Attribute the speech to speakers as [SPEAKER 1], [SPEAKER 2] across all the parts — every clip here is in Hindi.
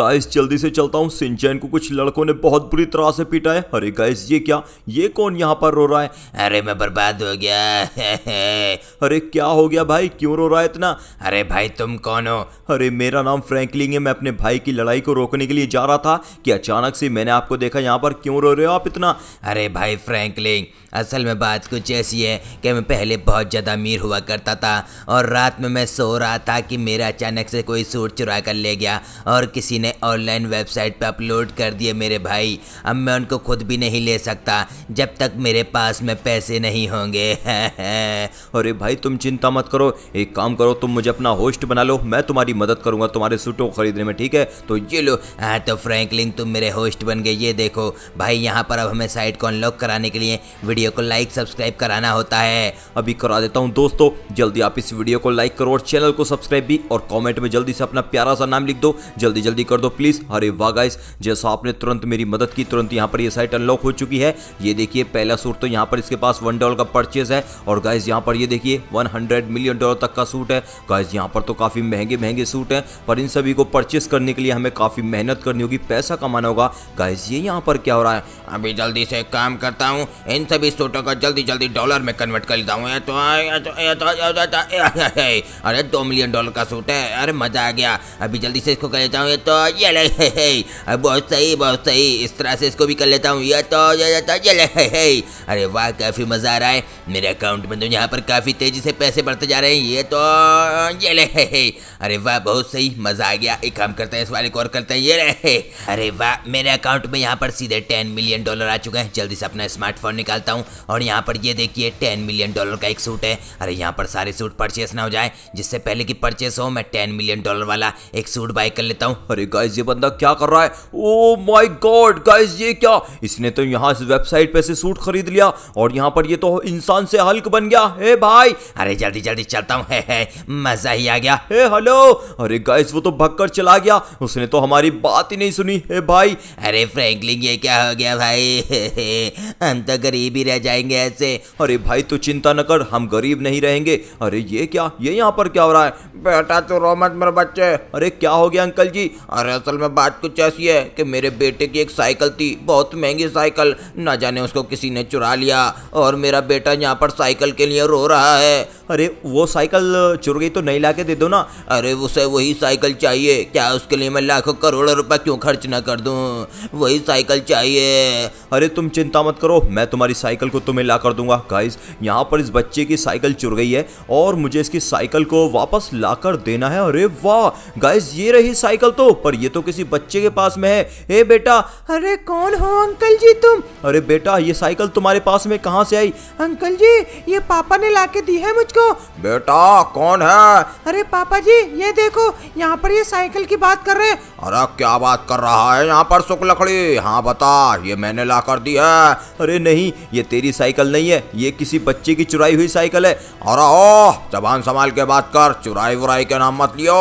[SPEAKER 1] गाइस जल्दी से चलता हूँ सिंचैन को कुछ लड़कों ने बहुत बुरी तरह से पीटा है अरे गाइस ये क्या ये कौन यहाँ पर रो रहा है अरे मैं बर्बाद हो गया अरे क्या हो गया भाई क्यों रो रहा है इतना अरे भाई तुम कौन हो अरे मेरा नाम फ्रैंकलिंग है मैं अपने भाई की लड़ाई को रोकने के लिए जा रहा था कि अचानक से मैंने आपको देखा यहाँ पर क्यों रो रहे हो आप इतना अरे भाई फ्रैंकलिंग असल में बात कुछ ऐसी है कि मैं पहले बहुत ज़्यादा अमीर हुआ करता था और रात में मैं सो रहा था कि मेरा अचानक से कोई सूट चुरा कर ले गया और किसी इन्हें ऑनलाइन वेबसाइट पर अपलोड कर दिए मेरे भाई अब मैं उनको खुद भी नहीं ले सकता जब तक मेरे पास में पैसे नहीं होंगे अरे भाई तुम चिंता मत करो एक काम करो तुम मुझे अपना होस्ट बना लो मैं तुम्हारी मदद करूंगा तुम्हारे सूटों को खरीदने में ठीक है तो ये लो हाँ तो फ्रैंकलिन तुम मेरे होस्ट बन गए ये देखो भाई यहाँ पर अब हमें साइट को अनलॉक कराने के लिए वीडियो को लाइक सब्सक्राइब कराना होता है अभी करा देता हूँ दोस्तों जल्दी आप इस वीडियो को लाइक करो और चैनल को सब्सक्राइब भी और कॉमेंट में जल्दी से अपना प्यारा सा नाम लिख दो जल्दी जल्दी कर दो प्लीज अरे वाह गाइस जैसा आपने तुरंत मेरी मदद की तुरंत यहाँ पर ये साइट अनलॉक हो चुकी है ये देखिए पहला सूट तो यहाँ पर इसके पास वन डॉलर का परचेज है और गाइज यहाँ पर ये देखिए वन मिलियन डॉलर तक का सूट है गाइज यहाँ पर तो काफी महंगे महंगे सूट है पर इन सभी को परचेस करने के लिए हमें काफी मेहनत करनी होगी पैसा कमाना होगा गाइज ये यहाँ पर क्या हो रहा है अभी जल्दी से काम करता
[SPEAKER 2] हूँ इन सभी सूटों का जल्दी जल्दी डॉलर में कन्वर्ट कर लेता हूँ अरे दो मिलियन डॉलर का सूट है अरे मजा आ गया अभी जल्दी से इसको कर लेता हूँ ये तो ये ले हे हे बहुत सही बहुत सही इस तरह से इसको भी कर लेता हूँ ये तो ये तो ये ले हे हे अरे वाह काफ़ी मज़ा आ रहा है मेरे अकाउंट में तो यहाँ पर काफ़ी तेज़ी से पैसे बढ़ते जा रहे हैं
[SPEAKER 1] ये तो ये ले हे हे अरे वाह बहुत सही मज़ा आ गया एक काम करते हैं इस वाले को और करते हैं ये ले हे अरे वाह मेरे अकाउंट में यहाँ पर सीधे टेन मिलियन डॉलर आ चुके हैं जल्दी से अपना स्मार्टफोन निकालता हूँ और यहाँ पर ये देखिए टेन मिलियन डॉलर का एक सूट है अरे यहाँ पर सारे सूट परचेस ना हो जाए जिससे पहले की परचेस हो मैं टेन मिलियन डॉलर वाला एक सूट बाय कर लेता हूँ अरे गाइस ये बंदा क्या कर रहा है ओ माय गॉड गाइस ये क्या इसने तो यहाँ इस वेबसाइट पे से सूट खरीद लिया और यहाँ पर ये तो इंसान से हल्क बन गया हे भाई अरे जल्दी जल्दी चलता हूँ मजा ही आ गया हे हेलो अरे गाइस वो तो भग चला गया उसने तो हमारी बात ही नहीं सुनी हे भाई अरे फ्रैंकलिन ये क्या हो गया भाई हम तो गरीब ही रह जाएंगे ऐसे अरे भाई तू चिंता न कर हम गरीब नहीं रहेंगे अरे ये क्या ये यहाँ पर क्या हो रहा है बेटा तो रो मत मेरे बच्चे अरे क्या हो गया अंकल जी असल में
[SPEAKER 2] बात कुछ ऐसी है कि मेरे बेटे की एक साइकिल थी बहुत महंगी साइकिल ना जाने उसको किसी ने चुरा लिया और मेरा बेटा यहाँ पर साइकिल के लिए रो रहा है अरे वो साइकिल
[SPEAKER 1] चुर गई तो नहीं ला के दे दो ना अरे उसे वही साइकिल चाहिए क्या उसके लिए मैं लाखों करोड़ों रुपए क्यों खर्च ना कर दूँ वही साइकिल चाहिए अरे तुम चिंता मत करो मैं तुम्हारी साइकिल को तुम्हें ला कर दूंगा गाइज यहाँ पर इस बच्चे की साइकिल चुर गई है और मुझे इसकी साइकिल को वापस ला कर देना है अरे वाह गाइज ये रही साइकिल तो पर ये तो किसी बच्चे के पास में है हे बेटा
[SPEAKER 2] अरे कौन हो अंकल जी तुम
[SPEAKER 1] अरे बेटा ये साइकिल तुम्हारे पास में कहाँ से आई
[SPEAKER 2] अंकल जी ये पापा ने ला के दी है मुझे मुझको
[SPEAKER 1] बेटा कौन है
[SPEAKER 2] अरे पापा जी ये देखो यहाँ पर ये साइकिल की बात कर रहे हैं
[SPEAKER 1] अरे क्या बात कर रहा है यहाँ पर सुख लकड़ी हाँ बता ये मैंने ला कर दी है अरे नहीं ये तेरी साइकिल नहीं है ये किसी बच्चे की चुराई हुई साइकिल है अरे ओ जबान संभाल के बात कर चुराई वुराई के नाम मत लियो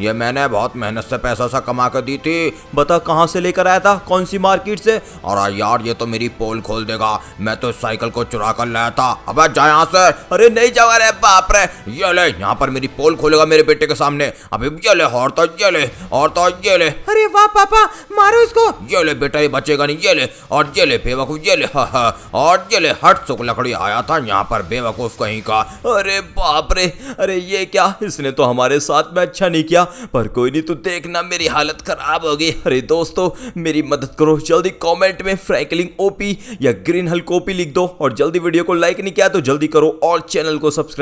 [SPEAKER 1] ये मैंने बहुत मेहनत से पैसा सा कमा कर दी थी बता कहाँ से लेकर आया था कौन सी मार्केट से अरे यार ये तो मेरी पोल खोल देगा मैं तो साइकिल को चुरा कर लाया था अब जाए यहाँ से अरे नहीं जाओ अरे बाप रे ये ले यहाँ पर मेरी पोल खोलेगा मेरे बेटे के सामने अभी ये ले और तो ये ले और तो ये ले
[SPEAKER 2] अरे वाह पापा
[SPEAKER 1] मारो इसको ये ले बेटा ये बचेगा नहीं ये ले और ये ले बेवकूफ ये ले हा हा और ये ले हट सुक लकड़ी आया था यहाँ पर बेवकूफ कहीं का अरे बाप रे अरे ये क्या इसने तो हमारे साथ में अच्छा नहीं किया पर कोई नहीं तो देखना मेरी हालत खराब हो गई अरे दोस्तों मेरी मदद करो जल्दी कमेंट में फ्रैंकलिंग ओपी या ग्रीन हल्क ओपी लिख दो और जल्दी वीडियो को लाइक नहीं किया तो जल्दी करो और चैनल को सब्सक्राइब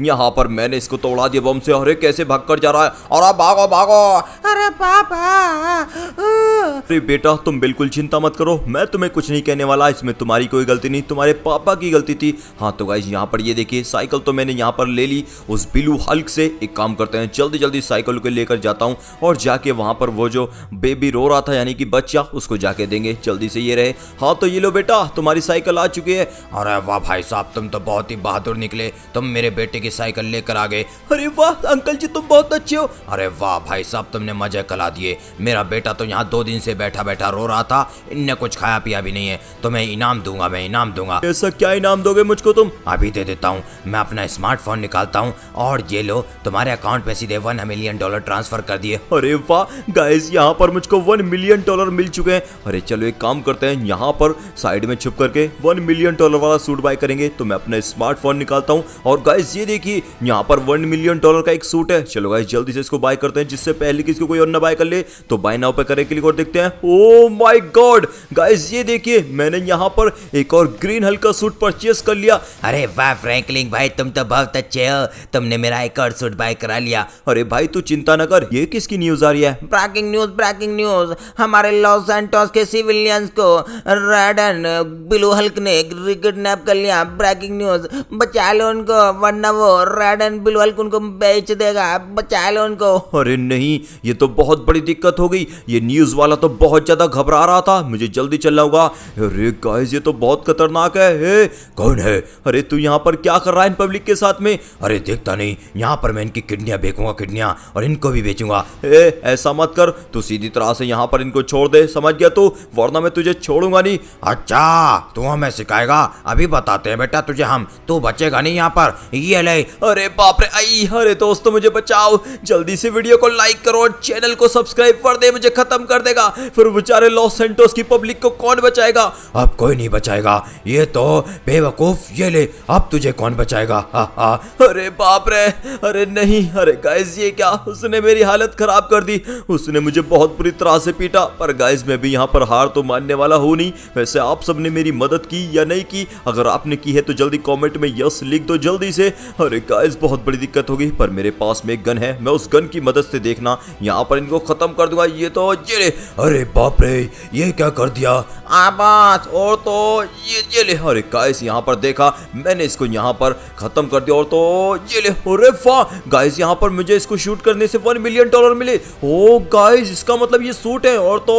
[SPEAKER 1] यहाँ पर मैंने इसको तोड़ा दिया बम से अरे कैसे भाग कर जा रहा है और आप भागो भागो
[SPEAKER 2] अरे पापा अरे
[SPEAKER 1] बेटा तुम बिल्कुल चिंता मत करो मैं तुम्हें कुछ नहीं कहने वाला इसमें तुम्हारी कोई गलती नहीं तुम्हारे पापा की गलती थी हाँ तो गाइज यहाँ पर ये देखिए साइकिल तो मैंने यहाँ पर ले ली उस बिलू हल्क से एक काम करते हैं जल्दी जल्दी साइकिल को लेकर जाता हूँ और जाके वहाँ पर वो जो बेबी रो रहा था यानी कि बच्चा उसको जाके देंगे जल्दी से ये रहे हाँ तो ये लो बेटा तुम्हारी साइकिल आ चुकी है अरे वाह भाई साहब तुम तो बहुत ही बहादुर निकले तुम मेरे बेटे बेटे की साइकिल लेकर आ गए अरे वाह अंकल जी तुम बहुत अच्छे हो अरे वाह भाई साहब तुमने मजे कला दिए मेरा बेटा तो यहाँ दो दिन से बैठा बैठा रो रहा था इनने कुछ खाया पिया भी नहीं है तो मैं इनाम दूंगा मैं इनाम दूंगा ऐसा क्या इनाम दोगे मुझको तुम अभी दे देता हूँ मैं अपना स्मार्टफोन निकालता हूँ और ये लो तुम्हारे अकाउंट में सीधे वन मिलियन डॉलर ट्रांसफर कर दिए अरे वाह गाइस यहाँ पर मुझको वन मिलियन डॉलर मिल चुके हैं अरे चलो एक काम करते हैं यहाँ पर साइड में छुप करके वन मिलियन डॉलर वाला सूट बाय करेंगे तो मैं अपना स्मार्टफोन निकालता हूँ और गाइस ये ये देखिए यहाँ पर वन मिलियन डॉलर का एक सूट है चलो गाइस जल्दी से इसको बाय करते हैं जिससे पहले किसी को कोई और ना बाय कर ले तो बाय नाउ पे करें क्लिक और देखते हैं ओ माय गॉड गाइस ये देखिए मैंने यहाँ पर एक और ग्रीन हल्का सूट परचेस कर लिया अरे वाह फ्रैंकलिन भाई तुम तो बहुत अच्छे हो तुमने मेरा एक और सूट बाय करा लिया अरे भाई तू चिंता न कर ये किसकी न्यूज आ रही है
[SPEAKER 2] ब्रेकिंग न्यूज ब्रेकिंग न्यूज हमारे लॉस एंटोस के सिविलियंस को रेड एंड ब्लू हल्क ने किडनेप कर लिया ब्रेकिंग न्यूज बचा लो उनको वरना वो रेड एंड ब्लू हल्क उनको बेच देगा बचा लो उनको
[SPEAKER 1] अरे नहीं ये तो बहुत बड़ी दिक्कत हो गई ये न्यूज़ वाला तो बहुत ज़्यादा घबरा रहा था मुझे जल्दी चलना होगा अरे गाइस ये तो बहुत खतरनाक है हे कौन है अरे तू यहाँ पर क्या कर रहा है पब्लिक के साथ में अरे देखता नहीं यहाँ पर मैं इनकी किडनिया बेचूंगा किडनिया और इनको भी बेचूंगा ऐसा मत कर तू सीधी तरह से यहाँ पर इनको छोड़ दे समझ गया तू वरना मैं तुझे छोड़ूंगा नहीं अच्छा तू हमें सिखाएगा अभी
[SPEAKER 2] बताते हैं बेटा तुझे हम तू बचेगा नहीं यहाँ पर ये चैनल है
[SPEAKER 1] अरे बाप रे आई अरे दोस्तों मुझे बचाओ जल्दी से वीडियो को लाइक करो और चैनल को सब्सक्राइब कर दे मुझे खत्म कर देगा फिर बेचारे लॉस सेंटोस की पब्लिक को कौन बचाएगा अब कोई नहीं बचाएगा ये तो बेवकूफ ये ले अब तुझे कौन बचाएगा हाँ, हाँ। अरे बाप रे अरे नहीं अरे गाइस ये क्या उसने मेरी हालत खराब कर दी उसने मुझे बहुत बुरी तरह से पीटा पर गाइस मैं भी यहाँ पर हार तो मानने वाला हूँ नहीं वैसे आप सबने मेरी मदद की या नहीं की अगर आपने की है तो जल्दी कमेंट में यस लिख दो जल्दी से अरे गाइस बहुत बड़ी दिक्कत होगी पर मेरे पास में एक गन है मैं उस गन की मदद से देखना यहाँ पर इनको खत्म कर दूंगा ये तो ये ले अरे बाप रे ये क्या कर दिया आबाद और तो ये ये ले अरे गाइस यहाँ पर देखा मैंने इसको यहाँ पर खत्म कर दिया और तो ये ले अरे वाह गाइस यहाँ पर मुझे इसको शूट करने से वन मिलियन डॉलर मिले ओ गाइस इसका मतलब ये सूट है और तो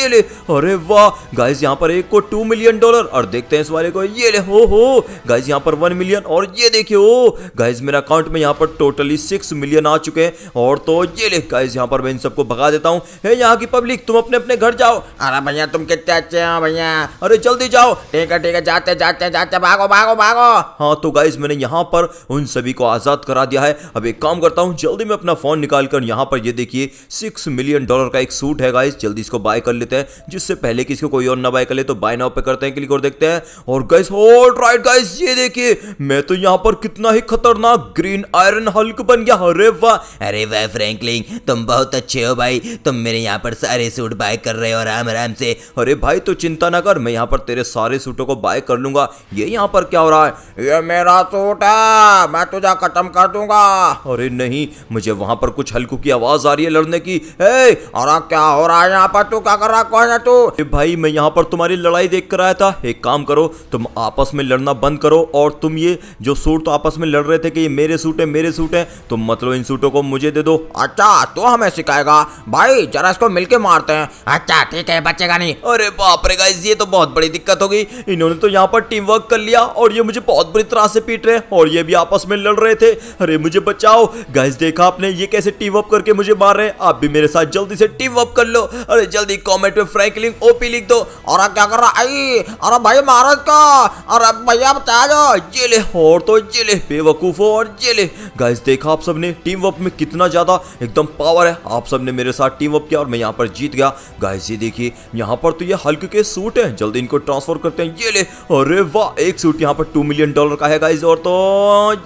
[SPEAKER 1] ये ले अरे वाह गाइस यहाँ पर एक को टू मिलियन डॉलर और देखते हैं इस वाले को ये ले हो हो गाइस यहाँ पर वन मिलियन और ये देखिए हो गाइज मेरे अकाउंट में यहाँ पर टोटली सिक्स मिलियन आ चुके हैं और तो ये ले गाइज यहाँ पर मैं इन सबको भगा देता हूँ हे यहाँ की पब्लिक तुम
[SPEAKER 2] अपने अपने घर जाओ अरे भैया तुम कितने अच्छे हो भैया अरे जल्दी जाओ ठीक है ठीक है जाते जाते जाते भागो भागो भागो
[SPEAKER 1] हाँ तो गाइज मैंने यहाँ पर उन सभी को आजाद करा दिया है अब एक काम करता हूँ जल्दी मैं अपना फोन निकाल कर यहाँ पर ये देखिए सिक्स मिलियन डॉलर का एक सूट है गाइज जल्दी इसको बाय कर लेते हैं जिससे पहले किसी इसको कोई और ना बाय कर ले तो बाय नाउ पे करते हैं क्लिक और देखते हैं और गाइस ऑल राइट गाइस ये देखिए मैं तो यहाँ पर कितना ही खतरनाक ग्रीन आयरन हल्क बन गया अरे वाह अरे वाह फ्रैंकलिन तुम बहुत अच्छे हो भाई तुम मेरे यहाँ पर सारे सूट बाय कर रहे हो आराम आराम से अरे भाई तो चिंता ना कर मैं यहाँ पर तेरे सारे सूटों को बाय कर लूंगा ये यहाँ पर क्या हो रहा है ये मेरा सूट है मैं तुझे खत्म कर दूंगा अरे नहीं मुझे वहां पर कुछ हल्कू की आवाज आ रही है लड़ने की ए, अरे क्या हो रहा है यहाँ पर तू क्या कर रहा कौन है तू भाई मैं यहाँ पर तुम्हारी लड़ाई देख कर आया था एक काम करो तुम आपस में लड़ना बंद करो और तुम ये जो सूट आपस में लड़ रहे थे कि ये मेरे सूट है मेरे सूट है तो मतलब इन सूटों को मुझे दे दो अच्छा तो हमें सिखाएगा भाई जरा इसको मिलके मारते हैं अच्छा ठीक है बचेगा नहीं अरे बाप रे गाइस ये तो बहुत बड़ी दिक्कत होगी इन्होंने तो यहाँ पर टीम वर्क कर लिया और ये मुझे बहुत बुरी तरह से पीट रहे हैं और ये भी आपस में लड़ रहे थे अरे मुझे बचाओ गाइस देखा आपने ये कैसे टीम अप करके मुझे मार रहे हैं आप भी मेरे साथ जल्दी से टीम अप कर लो अरे जल्दी कमेंट में फ्रैंकलिन ओपी लिख दो और क्या कर रहा है अरे भाई महाराज का अरे भैया बता दो ये ले और तो ये जेले बेवकूफो और जेले गाइस देखा आप सबने टीम वर्क में कितना ज़्यादा एकदम पावर है आप सबने मेरे साथ टीम वर्क किया और मैं यहाँ पर जीत गया गाइस ये देखिए यहाँ पर तो ये हल्क के सूट है जल्दी इनको ट्रांसफर करते हैं जेले अरे वाह एक सूट यहाँ पर टू मिलियन डॉलर का है गाइज और तो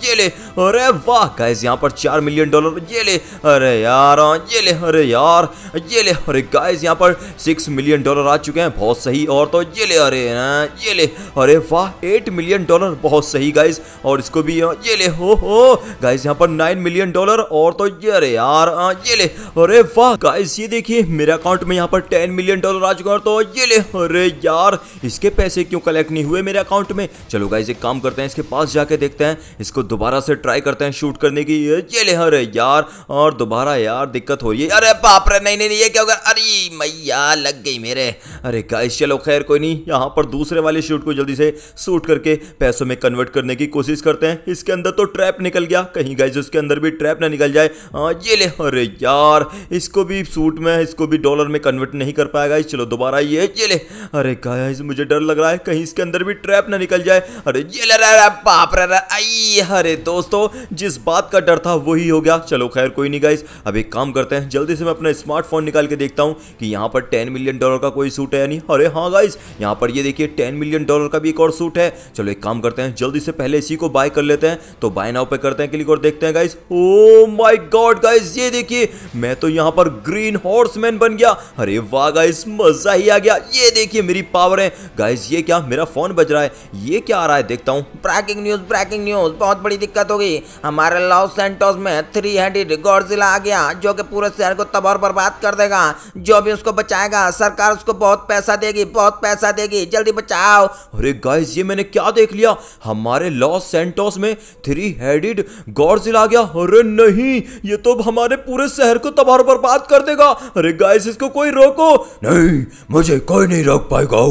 [SPEAKER 1] जेले अरे वाह गाइज यहाँ पर चार मिलियन डॉलर ये ले अरे यार ये हाँ, ले अरे यार ये ले अरे गाइज यहाँ पर सिक्स मिलियन डॉलर आ चुके हैं बहुत सही और तो ये ले अरे ये हाँ, ले अरे वाह एट मिलियन डॉलर बहुत सही गाइज और इसको भी है ये ले हो हो गाइस यहाँ पर नाइन मिलियन डॉलर और तो ये अरे यार हाँ, ये ले अरे वाह गाइस ये देखिए मेरे अकाउंट में यहाँ पर टेन मिलियन डॉलर आ चुका है तो ये ले अरे यार इसके पैसे क्यों कलेक्ट नहीं हुए मेरे अकाउंट में चलो गाइस एक काम करते हैं इसके पास जाके देखते हैं इसको दोबारा से ट्राई करते हैं शूट करने की ये ले अरे यार और दोबारा यार दिक्कत हो रही है अरे बाप रे नहीं नहीं ये क्या होगा अरे मैया लग गई मेरे अरे गाइस चलो खैर कोई नहीं यहाँ पर दूसरे वाले शूट को जल्दी से शूट करके पैसों में कन्वर्ट करने की कोशिश करते हैं इसके अंदर तो ट्रैप निकल गया कहीं गाइज उसके अंदर भी ट्रैप ना निकल जाए आ, हाँ, ये ले अरे यार इसको भी सूट में इसको भी डॉलर में कन्वर्ट नहीं कर पाया गाइज चलो दोबारा ये ये ले अरे गाइज मुझे डर लग रहा है कहीं इसके अंदर भी ट्रैप ना निकल जाए अरे ये ले रहा है बाप रे आई अरे दोस्तों जिस बात का डर था वही हो गया चलो खैर कोई नहीं गाइज अब एक काम करते हैं जल्दी से मैं अपना स्मार्टफोन निकाल के देखता हूँ कि यहाँ पर टेन मिलियन डॉलर का कोई सूट है या नहीं अरे हाँ गाइज यहाँ पर ये देखिए टेन मिलियन डॉलर का भी एक और सूट है चलो एक काम करते हैं जल्दी से पहले इसी को बाय कर लेते हैं तो बाय नाउ पे करते हैं क्लिक और देखते हैं guys oh my God guys ये देखिए मैं तो यहाँ पर ग्रीन हॉर्समैन बन गया अरे वाह गाइस मजा ही आ गया ये देखिए मेरी पावर है गाइस ये क्या मेरा फोन बज रहा है ये क्या आ रहा है देखता हूँ
[SPEAKER 2] ब्रेकिंग न्यूज ब्रेकिंग न्यूज बहुत बड़ी दिक्कत हो गई हमारे लॉस सेंटोस में थ्री हेडेड गौरजिला आ गया जो कि पूरे शहर को तबाह बर्बाद कर देगा जो भी उसको बचाएगा सरकार उसको बहुत पैसा देगी बहुत पैसा देगी जल्दी बचाओ
[SPEAKER 1] अरे गाइस ये मैंने क्या देख लिया हमारे लॉस सेंटोस में थ्री हेडेड गॉड्स आ गया अरे नहीं ये तो हमारे पूरे शहर को तबाह बर्बाद कर देगा अरे गाइस इसको कोई रोको नहीं मुझे कोई नहीं रोक पाएगा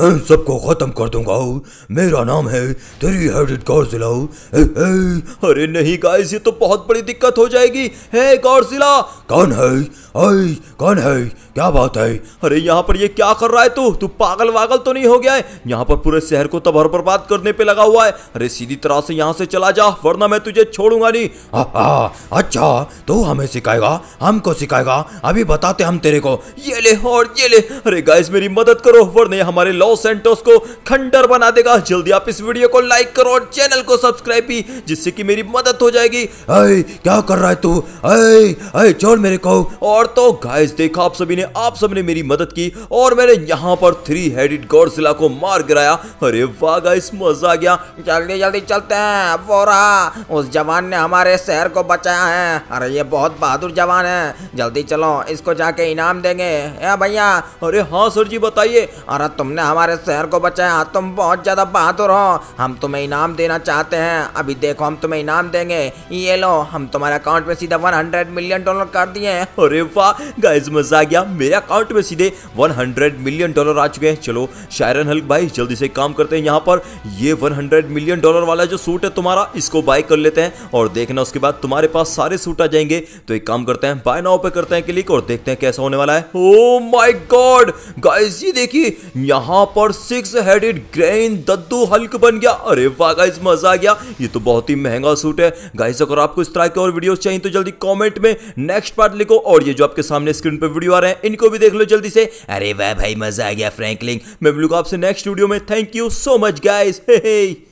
[SPEAKER 1] मैं सबको खत्म कर दूंगा मेरा नाम है थ्री हेडेड गॉड्स अरे नहीं गाइस ये तो बहुत बड़ी दिक्कत हो जाएगी हे गॉड्स कौन है आई कौन है क्या बात है अरे यहाँ पर ये क्या कर रहा है तू तू पागल वागल तो नहीं हो गया है यहाँ पर पूरे शहर को तबाह बर्बाद करने पे लगा हुआ है अरे सीधी तरह से यहाँ से चला जा वरना मैं तुझे छोड़ूंगा नहीं आ, हाँ, आ, हाँ, अच्छा तो हमें सिखाएगा हमको सिखाएगा अभी बताते हम तेरे को ये ले और ये ले अरे गाइस मेरी मदद करो वरना ये हमारे लॉस सेंटोस को खंडर बना देगा जल्दी आप इस वीडियो को लाइक करो और चैनल को सब्सक्राइब भी जिससे कि मेरी मदद हो जाएगी
[SPEAKER 2] अरे क्या
[SPEAKER 1] कर रहा है तू अरे छोड़ मेरे को और तो गाइस देखा आप सभी ने आप सब ने मेरी मदद की और मैंने यहाँ पर थ्री हेडेड गौरसिला को मार गिराया अरे वाह गाइस
[SPEAKER 2] मजा आ गया जल्दी जल्दी चलते हैं है वोरा उस जवान ने हमारे शहर को बचाया है अरे ये बहुत बहादुर जवान है जल्दी चलो इसको जाके इनाम देंगे भैया अरे हाँ सर जी बताइए अरे तुमने हमारे शहर को बचाया तुम बहुत ज़्यादा बहादुर हो हम तुम्हें इनाम देना चाहते हैं अभी देखो हम तुम्हें इनाम देंगे ये लो हम तुम्हारे अकाउंट में सीधा वन हंड्रेड मिलियन डॉलर कर दिए अरे वाह गाइस मजा आ गया मेरे अकाउंट में सीधे
[SPEAKER 1] वन हंड्रेड मिलियन डॉलर आ चुके हैं चलो शायरन हल्क भाई जल्दी से काम करते हैं यहाँ पर ये वन हंड्रेड मिलियन डॉलर वाला जो सूट सूट है तुम्हारा इसको बाय कर लेते हैं और देखना उसके बाद तुम्हारे पास सारे सूट आ जाएंगे तो एक काम करते हैं बाय नाउ पे करते हैं क्लिक और देखते हैं कैसा होने वाला है ओ माय गॉड गाइस ये देखिए यहाँ पर सिक्स हेडेड ग्रेन दद्दू हल्क बन गया अरे वाह गाइस मजा आ गया ये तो बहुत ही महंगा सूट है गाइस अगर आपको इस तरह के और वीडियोस चाहिए तो जल्दी कमेंट में नेक्स्ट पार्ट लिखो और ये जो आपके सामने स्क्रीन पर वीडियो आ रहे हैं इनको भी देख लो जल्दी से अरे वाह भाई मजा आ गया फ्रैंकलिंग मैं मिलूंगा आपसे नेक्स्ट वीडियो में thank you so much guys hey, hey.